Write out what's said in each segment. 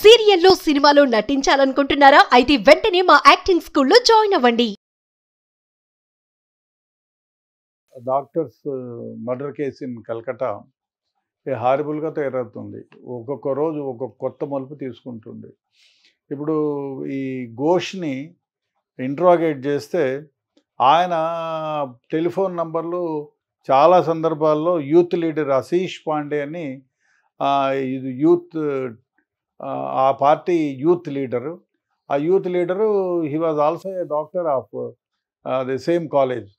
సీరియల్లో సినిమాలో నటించాలనుకుంటున్నారా అయితే వెంటనే మా యాక్టింగ్ స్కూల్లో జాయిన్ అవ్వండి doctors murder case in Calcutta హారిబుల్గా తయారవుతుంది ఒక్కొక్క రోజు ఒక్కొక్క కొత్త మలుపు తీసుకుంటుంది ఇప్పుడు ఈ ఘోష్ని ఇంట్రాగేట్ చేస్తే ఆయన టెలిఫోన్ నంబర్లు చాలా సందర్భాల్లో యూత్ లీడర్ అశీష్ పాండే అని ఇది యూత్ ఆ పార్టీ యూత్ లీడరు ఆ youth leader he was also a doctor of the same college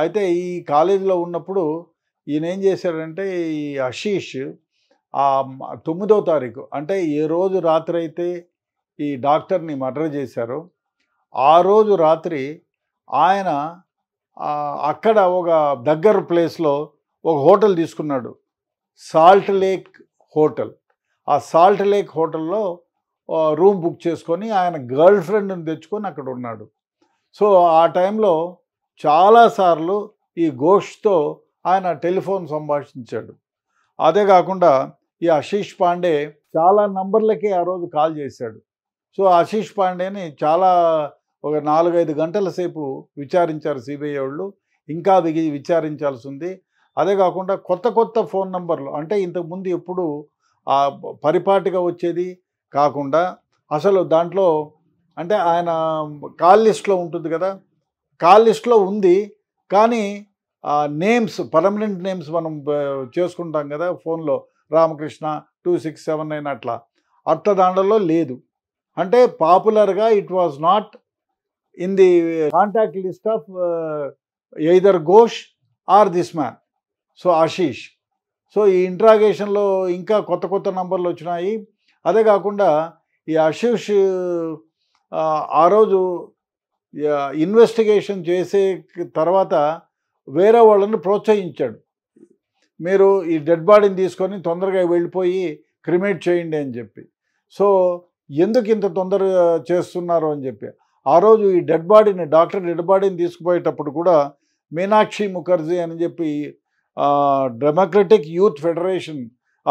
అయితే ఈ కాలేజీలో ఉన్నప్పుడు ఈయన ఏం చేశాడంటే ఈ అశీష్ ఆ తొమ్మిదో తారీఖు అంటే ఏ రోజు రాత్రి అయితే ఈ డాక్టర్ని మర్డర్ చేశారో ఆ రోజు రాత్రి ఆయన అక్కడ ఒక దగ్గర ప్లేస్లో ఒక హోటల్ తీసుకున్నాడు సాల్ట్ లేక్ హోటల్ ఆ సాల్ట్ లేక్ హోటల్లో రూమ్ బుక్ చేసుకొని ఆయన గర్ల్ ఫ్రెండ్ని తెచ్చుకొని అక్కడ ఉన్నాడు సో ఆ టైంలో చాలాసార్లు ఈ ఘోష్తో ఆయన టెలిఫోన్ సంభాషించాడు అదే కాకుండా ఈ ఆశీష్ పాండే చాలా నంబర్లకే ఆ రోజు కాల్ చేశాడు సో ఆశీష్ పాండేని చాలా ఒక నాలుగైదు గంటల సేపు విచారించారు సిబిఐ వాళ్ళు ఇంకా విచారించాల్సి ఉంది అదే కాకుండా కొత్త కొత్త ఫోన్ నంబర్లు అంటే ఇంతకుముందు ఎప్పుడు ఆ పరిపాటిగా వచ్చేది కాకుండా అసలు దాంట్లో అంటే ఆయన కాల్ లిస్ట్లో ఉంటుంది కదా కాల్ లిస్ట్లో ఉంది కానీ ఆ నేమ్స్ పర్మనెంట్ నేమ్స్ మనం చేసుకుంటాం కదా ఫోన్లో Ramakrishna two six seven nine అట్లా అట్ట దాండలో లేదు అంటే పాపులర్గా it was not in the contact list of either Ghosh or this man so Ashish so ఈ ఇంట్రాగేషన్లో ఇంకా కొత్త కొత్త నంబర్లు వచ్చినాయి అదే కాకుండా ఈ ఆశీష్ ఆ రోజు ఇన్వెస్టిగేషన్ చేసే తర్వాత వేరే వాళ్ళని ప్రోత్సహించాడు మీరు ఈ డెడ్ బాడీని తీసుకొని తొందరగా వెళ్ళిపోయి క్రిమేట్ చేయండి అని చెప్పి సో ఎందుకు ఇంత తొందరగా చేస్తున్నారు అని చెప్పి ఆ రోజు ఈ డెడ్ బాడీని డాక్టర్ డెడ్ బాడీని తీసుకుపోయేటప్పుడు కూడా మీనాక్షి ముఖర్జీ అని చెప్పి Democratic Youth Federation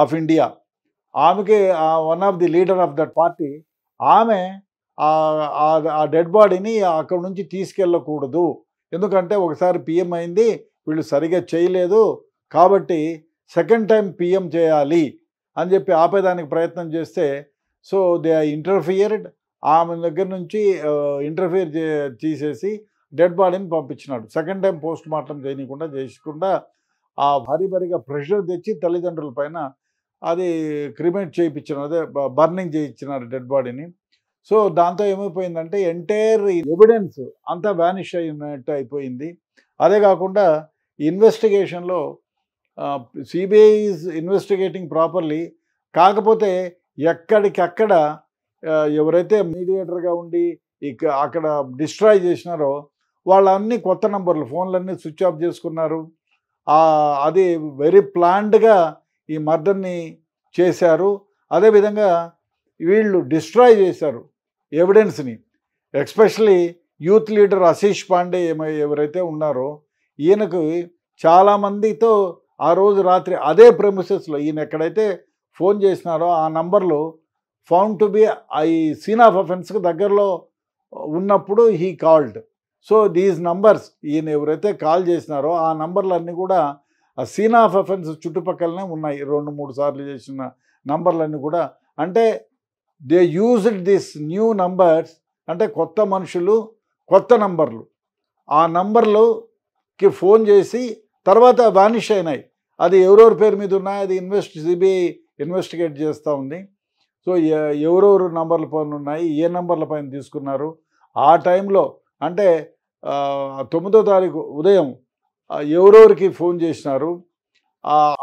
of India ఆమెకి one of the leader of that party ఆమె ఆ డెడ్ బాడీని అక్కడ నుంచి తీసుకెళ్ళకూడదు ఎందుకంటే ఒకసారి పిఎం అయింది వీళ్ళు సరిగా చేయలేదు కాబట్టి సెకండ్ టైం పిఎం చేయాలి అని చెప్పి ఆపేదానికి ప్రయత్నం చేస్తే సో దే ఇంటర్ఫియర్డ్ ఆమె దగ్గర నుంచి ఇంటర్ఫియర్ చేసేసి డెడ్ బాడీని పంపించినాడు సెకండ్ టైం పోస్ట్ మార్టం చేయకుండా చేసుకుండా ఆ భారీ భారీగా ప్రెషర్ తెచ్చి తల్లిదండ్రుల పైన అది క్రిమేట్ చేయించిన అదే బర్నింగ్ చేయించినారు డెడ్ బాడీని సో దాంతో ఏమైపోయిందంటే ఎంటైర్ ఎవిడెన్స్ అంతా వ్యానిష్ అయినట్టు అయిపోయింది అదే కాకుండా ఇన్వెస్టిగేషన్లో సిబిఐ ఇన్వెస్టిగేటింగ్ ప్రాపర్లీ కాకపోతే ఎక్కడికక్కడ ఎవరైతే మీడియేటర్గా ఉండి ఇక అక్కడ డిస్ట్రాయ్ చేసినారో వాళ్ళన్నీ కొత్త నంబర్లు ఫోన్లన్నీ స్విచ్ ఆఫ్ చేసుకున్నారు అది వెరీ ప్లాన్డ్గా ఈ మర్డర్ని చేశారు అదేవిధంగా వీళ్ళు డిస్ట్రాయ్ చేశారు ఎవిడెన్స్ని especially youth leader Ashish Pandey ఏమై ఎవరైతే ఉన్నారో ఈయనకు చాలామందితో ఆ రోజు రాత్రి అదే ప్రమిసెస్లో ఈయన ఎక్కడైతే ఫోన్ చేసినారో ఆ నంబర్లు found to be I seen of అఫెన్స్కి దగ్గరలో ఉన్నప్పుడు he called so these numbers ఈయన ఎవరైతే కాల్ చేసినారో ఆ నంబర్లన్నీ కూడా ఆ సీన్ ఆఫ్ అఫెన్స్ చుట్టుపక్కలనే ఉన్నాయి రెండు మూడు సార్లు చేసిన నంబర్లన్నీ కూడా అంటే they used this new numbers అంటే కొత్త మనుషులు కొత్త నంబర్లు ఆ నంబర్లుకి ఫోన్ చేసి తర్వాత వానిష్ అయినాయి అది ఎవరెవరి పేరు మీద ఉన్నాయి అది ఇన్వెస్ట్ సిబిఐ ఇన్వెస్టిగేట్ చేస్తూ ఉంది సో ఎవరెవరు నంబర్ల పైన ఉన్నాయి ఏ నంబర్ల పైన తీసుకున్నారు ఆ టైంలో అంటే తొమ్మిదో తారీఖు ఉదయం ఎవరెవరికి ఫోన్ చేసినారు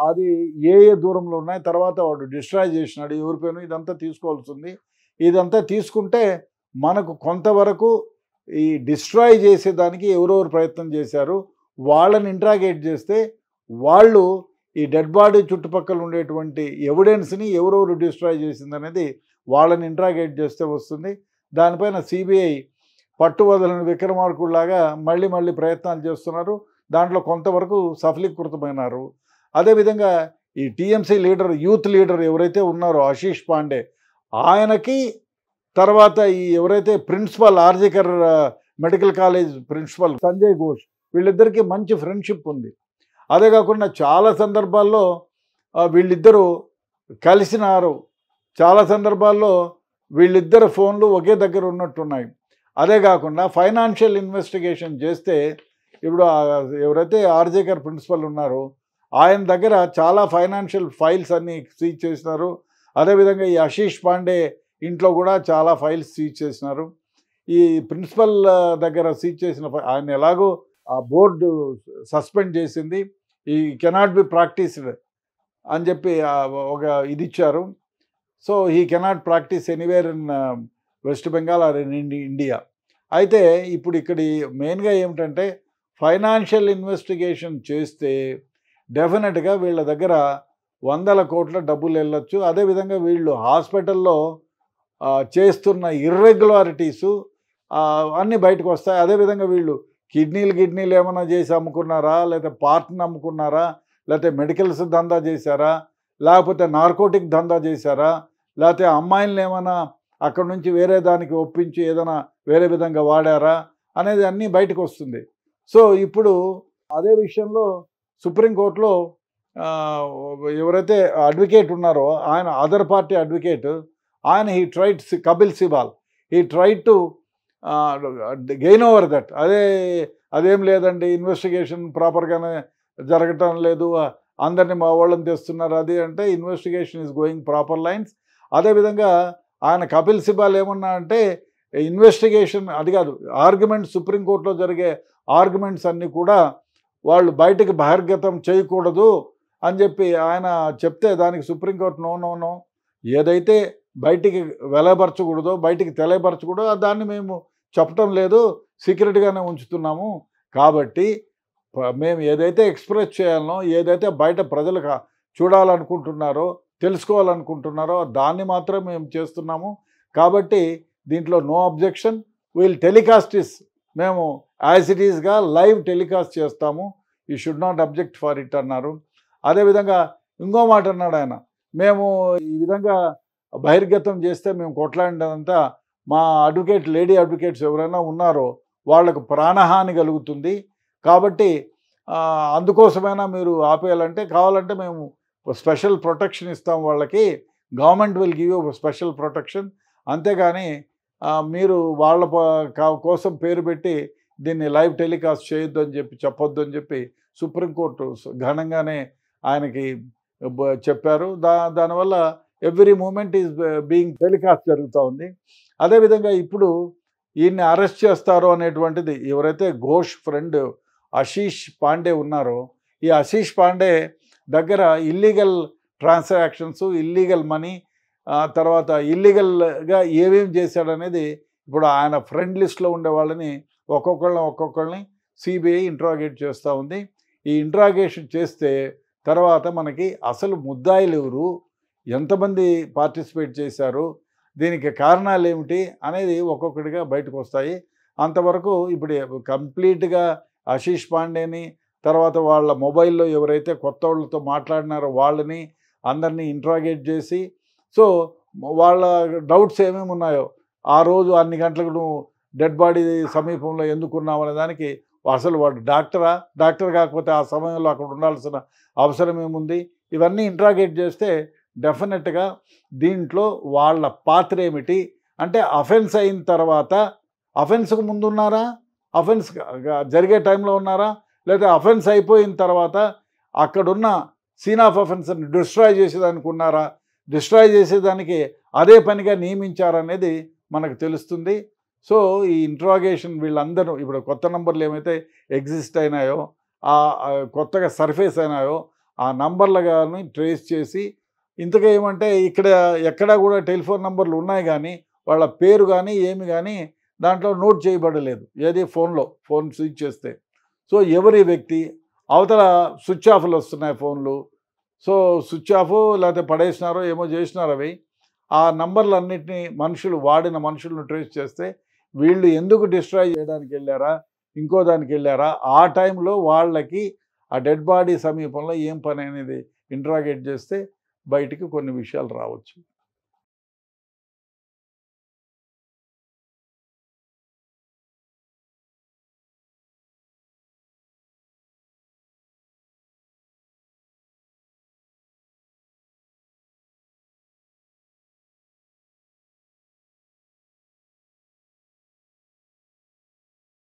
అది ఏ ఏ దూరంలో ఉన్నాయి తర్వాత వాడు డిస్ట్రాయ్ చేసినాడు ఎవరిపైన ఇదంతా తీసుకోవాల్సింది ఇదంతా తీసుకుంటే మనకు కొంతవరకు ఈ డిస్ట్రాయ్ చేసేదానికి ఎవరెవరు ప్రయత్నం చేశారు వాళ్ళని ఇంట్రాగేట్ చేస్తే వాళ్ళు ఈ డెడ్ బాడీ చుట్టుపక్కల ఉండేటువంటి ఎవిడెన్స్ని ఎవరెవరు డిస్ట్రాయ్ అనేది వాళ్ళని ఇంట్రాగేట్ చేస్తే వస్తుంది దానిపైన సిబిఐ పట్టువదలని విక్రమార్కుడిలాగా మళ్ళీ మళ్ళీ ప్రయత్నాలు చేస్తున్నారు దాంట్లో కొంతవరకు సఫలీకృతమైనారు అదేవిధంగా ఈ టీఎంసీ లీడర్ యూత్ లీడర్ ఎవరైతే ఉన్నారో ఆశీష్ పాండే ఆయనకి తర్వాత ఈ ఎవరైతే principal RG Kar medical college principal Sanjay Ghosh వీళ్ళిద్దరికీ మంచి ఫ్రెండ్షిప్ ఉంది అదే కాకుండా చాలా సందర్భాల్లో వీళ్ళిద్దరూ కలిసినారు చాలా సందర్భాల్లో వీళ్ళిద్దరు ఫోన్లు ఒకే దగ్గర ఉన్నట్టున్నాయి అదే కాకుండా ఫైనాన్షియల్ ఇన్వెస్టిగేషన్ చేస్తే ఇప్పుడు ఎవరైతే ఆర్జేకర్ ప్రిన్సిపల్ ఉన్నారో ఆయన దగ్గర చాలా ఫైనాన్షియల్ ఫైల్స్ అన్నీ సీజ్ చేసినారు అదేవిధంగా ఈ ఆశీష్ పాండే ఇంట్లో కూడా చాలా ఫైల్స్ సీజ్ చేసినారు ఈ ప్రిన్సిపల్ దగ్గర సీజ్ చేసిన ఆయన ఎలాగో ఆ బోర్డు సస్పెండ్ చేసింది ఈ కెనాట్ బి ప్రాక్టీస్డ్ అని చెప్పి ఒక ఇది ఇచ్చారు so he cannot practice anywhere in West Bengal or in India అయితే ఇప్పుడు ఇక్కడ మెయిన్గా ఏమిటంటే ఫైనాన్షియల్ ఇన్వెస్టిగేషన్ చేస్తే డెఫినెట్గా వీళ్ళ దగ్గర వందల కోట్ల డబ్బులు వెళ్ళొచ్చు అదేవిధంగా వీళ్ళు హాస్పిటల్లో చేస్తున్న ఇర్రెగ్యులారిటీసు అన్నీ బయటకు వస్తాయి అదేవిధంగా వీళ్ళు కిడ్నీలు కిడ్నీలు ఏమైనా చేసి అమ్ముకున్నారా లేకపోతే పార్ట్ని అమ్ముకున్నారా లేకపోతే మెడికల్స్ దందా చేశారా లేకపోతే నార్కోటిక్ దందా చేశారా లేకపోతే అమ్మాయిలను ఏమైనా అక్కడ నుంచి వేరే దానికి ఒప్పించి ఏదైనా వేరే విధంగా వాడారా అనేది అన్నీ బయటకు వస్తుంది సో ఇప్పుడు అదే విషయంలో సుప్రీంకోర్టులో ఎవరైతే అడ్వకేట్ ఉన్నారో ఆయన అదర్ పార్టీ అడ్వకేట్ ఆయన he tried Kapil Sibal he try to gain over that అదే అదేం లేదండి ఇన్వెస్టిగేషన్ ప్రాపర్గానే జరగటం లేదు అందరినీ మా వాళ్ళని తెస్తున్నారు అది అంటే investigation is going proper lines అదేవిధంగా ఆయన కపిల్ సిబాల్ ఏమన్నా అంటే ఇన్వెస్టిగేషన్ అది కాదు ఆర్గ్యుమెంట్ సుప్రీంకోర్టులో జరిగే ఆర్గ్యుమెంట్స్ అన్నీ కూడా వాళ్ళు బయటకు బహిర్గతం చేయకూడదు అని చెప్పి ఆయన చెప్తే దానికి సుప్రీంకోర్టు నో నో నో ఏదైతే బయటికి వెలబరచకూడదో బయటికి తెలియపరచకూడదో దాన్ని మేము చెప్పటం లేదు సీక్రెట్గానే ఉంచుతున్నాము కాబట్టి మేము ఏదైతే ఎక్స్ప్రెస్ చేయాలనో ఏదైతే బయట ప్రజలకు చూడాలనుకుంటున్నారో తెలుసుకోవాలనుకుంటున్నారో దాన్ని మాత్రం మేము చేస్తున్నాము కాబట్టి దీంట్లో no objection will telecast is మేము యాజ్ ఇట్ ఈస్గా లైవ్ టెలికాస్ట్ చేస్తాము you should not object for it అన్నారు అదేవిధంగా ఇంకో మాట అన్నాడు ఆయన మేము ఈ విధంగా బహిర్గతం చేస్తే మేము కొట్లాడినంతా మా అడ్వకేట్ లేడీ అడ్వకేట్స్ ఎవరైనా ఉన్నారో వాళ్లకు ప్రాణహాని కలుగుతుంది కాబట్టి అందుకోసమైనా మీరు ఆపేయాలంటే కావాలంటే మేము స్పెషల్ ప్రొటెక్షన్ ఇస్తాం వాళ్ళకి government will give you special protection అంతేగాని మీరు వాళ్ళ కోసం పేరు పెట్టి దీన్ని లైవ్ టెలికాస్ట్ చేయొద్దు అని చెప్పి చెప్పొద్దు అని చెప్పి సుప్రీంకోర్టు ఘనంగానే ఆయనకి చెప్పారు దా దానివల్ల every moment is being telecast జరుగుతూ ఉంది అదేవిధంగా ఇప్పుడు ఈయన్ని అరెస్ట్ చేస్తారు అనేటువంటిది ఎవరైతే ఘోష్ ఫ్రెండ్ ఆశీష్ పాండే ఉన్నారో ఈ ఆశీష్ పాండే దగ్గర ఇల్లీగల్ ట్రాన్సాక్షన్స్ ఇల్లీగల్ మనీ తర్వాత ఇల్లీగల్గా ఏమేమి చేశాడనేది ఇప్పుడు ఆయన ఫ్రెండ్ లిస్ట్లో ఉండే వాళ్ళని ఒక్కొక్కళ్ళని ఒక్కొక్కళ్ళని సిబిఐ ఇంట్రాగేట్ చేస్తూ ఉంది ఈ ఇంట్రాగేషన్ చేస్తే తర్వాత మనకి అసలు ముద్దాయిలు ఎవరు ఎంతమంది పార్టిసిపేట్ చేశారు దీనికి కారణాలు ఏమిటి అనేది ఒక్కొక్కటిగా బయటకు వస్తాయి అంతవరకు ఇప్పుడు కంప్లీట్గా ఆశీష్ పాండేని తర్వాత వాళ్ళ మొబైల్లో ఎవరైతే కొత్త వాళ్ళతో మాట్లాడినారో వాళ్ళని అందరినీ ఇంట్రాగేట్ చేసి సో వాళ్ళ డౌట్స్ ఏమేమి ఉన్నాయో ఆ రోజు అన్ని గంటలకు నువ్వు డెడ్ బాడీ సమీపంలో ఎందుకున్నావు అనే దానికి అసలు వాడు డాక్టరా డాక్టర్ కాకపోతే ఆ సమయంలో అక్కడ ఉండాల్సిన అవసరం ఏముంది ఇవన్నీ ఇంట్రాగేట్ చేస్తే డెఫినెట్గా దీంట్లో వాళ్ళ పాత్ర ఏమిటి అంటే అఫెన్స్ అయిన తర్వాత అఫెన్స్కు ముందు ఉన్నారా అఫెన్స్ జరిగే టైంలో ఉన్నారా లేదా అఫెన్స్ అయిపోయిన తర్వాత అక్కడున్న సీన్ ఆఫ్ అఫెన్స్ని డిస్ట్రాయ్ చేసేదానికి ఉన్నారా డిస్ట్రాయ్ చేసేదానికి అదే పనిగా నియమించారనేది మనకు తెలుస్తుంది సో ఈ ఇంట్రాగేషన్ వీళ్ళందరూ ఇప్పుడు కొత్త నంబర్లు ఏమైతే ఎగ్జిస్ట్ అయినాయో ఆ కొత్తగా సర్ఫేస్ అయినాయో ఆ నంబర్లు కానీ ట్రేస్ చేసి ఇంతగా ఏమంటే ఇక్కడ ఎక్కడా కూడా టెలిఫోన్ నంబర్లు ఉన్నాయి కానీ వాళ్ళ పేరు కానీ ఏమి కానీ దాంట్లో నోట్ చేయబడలేదు ఏది ఫోన్లో ఫోన్ స్విచ్ చేస్తే సో ఎవరి వ్యక్తి అవతల స్విచ్ ఆఫ్లు వస్తున్నాయి ఫోన్లు సో స్విచ్ ఆఫ్ లేకపోతే పడేసినారో ఏమో చేసినారో అవి ఆ నంబర్లన్నింటినీ మనుషులు వాడిన మనుషులను ట్రేస్ చేస్తే వీళ్ళు ఎందుకు డిస్ట్రాయ్ చేయడానికి వెళ్ళారా ఇంకో దానికి వెళ్ళారా ఆ టైంలో వాళ్ళకి ఆ డెడ్ బాడీ సమీపంలో ఏం పని అనేది ఇంట్రాగేట్ చేస్తే బయటికి కొన్ని విషయాలు రావచ్చు